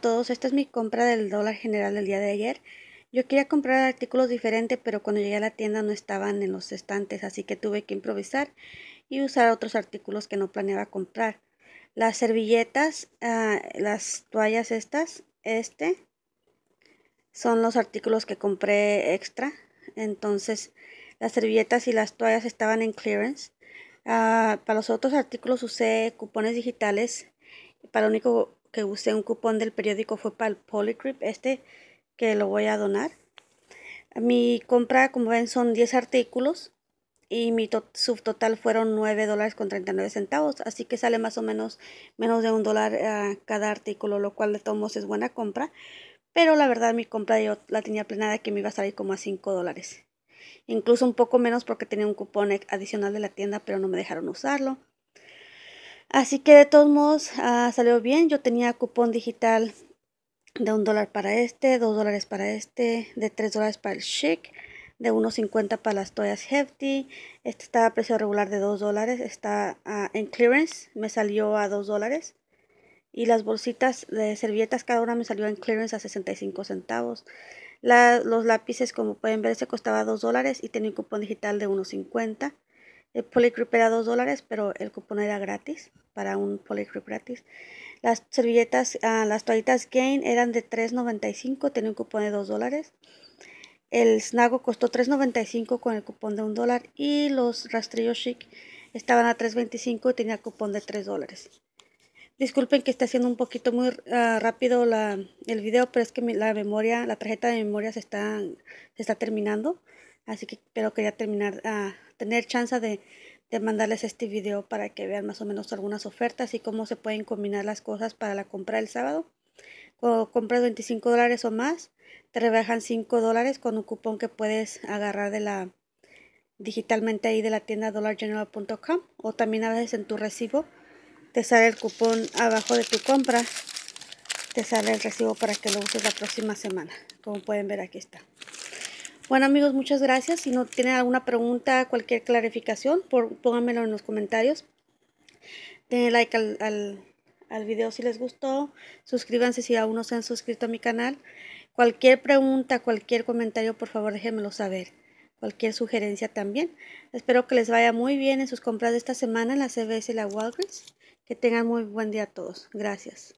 todos, esta es mi compra del dólar general del día de ayer. Yo quería comprar artículos diferentes, pero cuando llegué a la tienda no estaban en los estantes, así que tuve que improvisar y usar otros artículos que no planeaba comprar. Las servilletas, ah, las toallas estas, este, son los artículos que compré extra. Entonces, las servilletas y las toallas estaban en clearance. Ah, para los otros artículos usé cupones digitales. Para único que usé un cupón del periódico fue para el Polycrip este que lo voy a donar. Mi compra, como ven, son 10 artículos y mi subtotal fueron 9 dólares con 39 centavos, así que sale más o menos menos de un dólar eh, a cada artículo, lo cual de todos es buena compra, pero la verdad mi compra yo la tenía planeada que me iba a salir como a 5 dólares. Incluso un poco menos porque tenía un cupón e-, adicional de la tienda, pero no me dejaron usarlo. Así que de todos modos ah, salió bien. Yo tenía cupón digital de un dólar para este, dos dólares para este, de tres dólares para el chic, de 1.50 para las toallas hefty. Este estaba a precio regular de dos dólares, está ah, en clearance, me salió a dos dólares. Y las bolsitas de servilletas cada una me salió en clearance a 65 centavos. los lápices, como pueden ver, se costaba 2 dólares y tenía un cupón digital de 1.50. El Polygrip era 2 dólares, pero el cupón era gratis para un Polygrip gratis. Las servilletas, ah, las toallitas Gain eran de $3.95, tenía un cupón de 2 dólares. El Snago costó $3.95 con el cupón de 1 dólar y los rastrillos chic estaban a $3.25 y tenía cupón de 3 dólares. Disculpen que esté haciendo un poquito muy ah, rápido el video, pero es que la memoria, la tarjeta de memoria se está, está terminando. Así que, pero quería terminar a ah, tener chance de, de mandarles este video para que vean más o menos algunas ofertas y cómo se pueden combinar las cosas para la compra del sábado. Cuando compras 25 dólares o más, te rebajan 5 dólares con un cupón que puedes agarrar de la digitalmente ahí de la tienda dollargeneral.com o también a veces en tu recibo te sale el cupón abajo de tu compra te sale el recibo para que lo uses la próxima semana como pueden ver aquí está bueno amigos, muchas gracias. Si no tienen alguna pregunta, cualquier clarificación, por, pónganmelo en los comentarios. Denle like al, al, video si les gustó. Suscríbanse si aún no se han suscrito a mi canal. Cualquier pregunta, cualquier comentario, por favor déjenmelo saber. Cualquier sugerencia también. Espero que les vaya muy bien en sus compras de esta semana en la CBS y la Walgreens. Que tengan muy buen día a todos. Gracias.